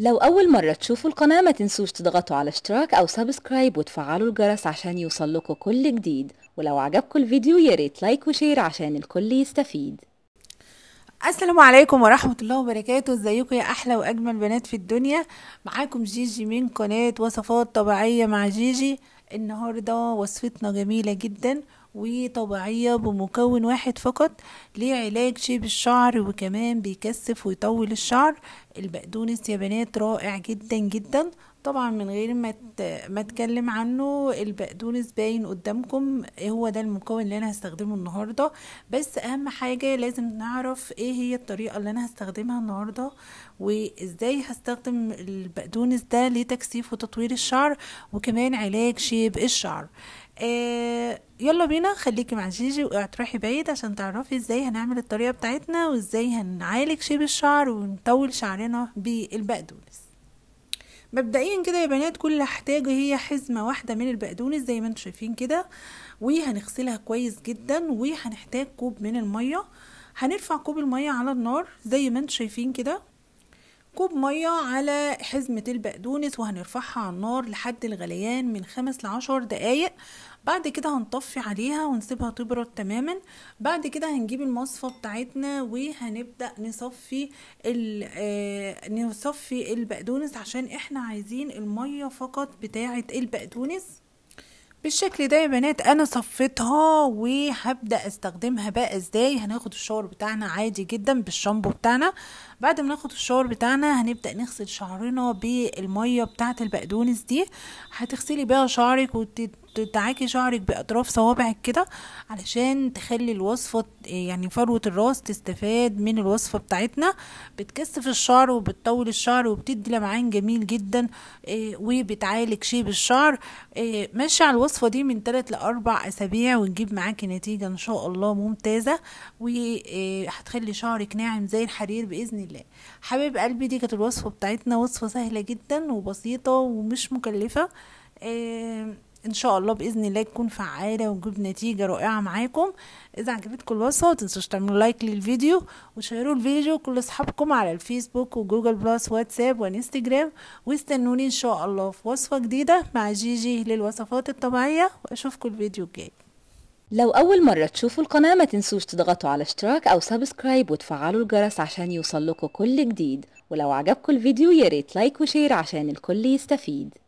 لو أول مرة تشوفوا القناة ما تنسوش تضغطوا على اشتراك أو سبسكرايب وتفعلوا الجرس عشان يوصلكوا كل جديد ولو عجبكم الفيديو ياريت لايك وشير عشان الكل يستفيد السلام عليكم ورحمة الله وبركاته ازيكم يا أحلى وأجمل بنات في الدنيا معاكم جيجي من قناة وصفات طبيعية مع جيجي النهاردة وصفتنا جميلة جدا وطبيعية بمكون واحد فقط ليه علاج شيب الشعر وكمان بيكثف ويطول الشعر البقدونس يا بنات رائع جدا جدا طبعا من غير ما ما اتكلم عنه البقدونس باين قدامكم إيه هو ده المكون اللي انا هستخدمه النهارده بس اهم حاجه لازم نعرف ايه هي الطريقه اللي انا هستخدمها النهارده وازاي هستخدم البقدونس ده لتكثيف وتطوير الشعر وكمان علاج شيب الشعر آه، يلا بينا خليكي مع جيجي واوعي تروحي بعيد عشان تعرفي ازاي هنعمل الطريقه بتاعتنا وازاي هنعالج شيب الشعر ونطول شعرنا بالبقدونس مبدئيا كده يا بنات كل اللي هحتاجه هي حزمه واحده من البقدونس زي ما انتم شايفين كده وهنغسلها كويس جدا وهنحتاج كوب من الميه هنرفع كوب الميه على النار زي ما انتم شايفين كده كوب مية على حزمة البقدونس وهنرفعها على النار لحد الغليان من خمس لعشر دقايق بعد كده هنطفي عليها ونسيبها تبرد تماما بعد كده هنجيب المصفى بتاعتنا وهنبدأ نصفي آه نصفي البقدونس عشان احنا عايزين المية فقط بتاعة البقدونس بالشكل ده يا بنات انا صفيتها وهبدا استخدمها بقى ازاي هناخد الشاور بتاعنا عادي جدا بالشامبو بتاعنا بعد ما ناخد الشاور بتاعنا هنبدا نغسل شعرنا بالميه بتاعه البقدونس دي هتغسلي بيها شعرك وتت تدعكي شعرك باطراف صوابعك كده علشان تخلي الوصفه يعني فروه الراس تستفاد من الوصفه بتاعتنا بتكثف الشعر وبتطول الشعر وبتدي لمعان جميل جدا آه، وبتعالج شيب الشعر آه، ماشي على الوصفه دي من 3 ل 4 اسابيع ونجيب معاكي نتيجه ان شاء الله ممتازه وهتخلي آه، شعرك ناعم زي الحرير باذن الله حبيب قلبي دي كانت الوصفه بتاعتنا وصفه سهله جدا وبسيطه ومش مكلفه ان شاء الله باذن الله تكون فعاله وتجيب نتيجه رائعه معاكم اذا عجبتكم الوصفه متنسوش تعملوا لايك للفيديو وشيروا الفيديو كل اصحابكم على الفيسبوك وجوجل بلس واتساب وانستجرام واستنوني ان شاء الله في وصفه جديده مع جيجي جي للوصفات الطبيعيه واشوفكم الفيديو الجاي لو أول مرة تشوفوا القناة ما تنسوش تضغطوا على اشتراك أو سبسكرايب وتفعلوا الجرس عشان يوصل لكم كل جديد ولو عجبكم الفيديو ياريت لايك وشير عشان الكل يستفيد